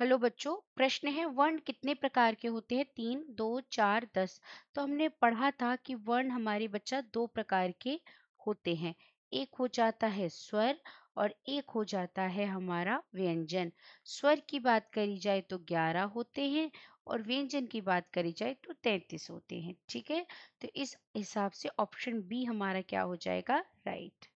hello बच्चों प्रश्न है वर्ण कितने प्रकार के होते हैं तीन दो चार दस तो हमने पढ़ा था कि वर्ण हमारे बच्चा दो प्रकार के होते हैं एक हो जाता है स्वर और एक हो जाता है हमारा व्यंजन स्वर की बात करी जाए तो ग्यारह होते हैं और व्यंजन की बात करी जाए तो तैतीस होते हैं ठीक है तो इस हिसाब से ऑप्शन बी हमारा क्या हो जाएगा राइट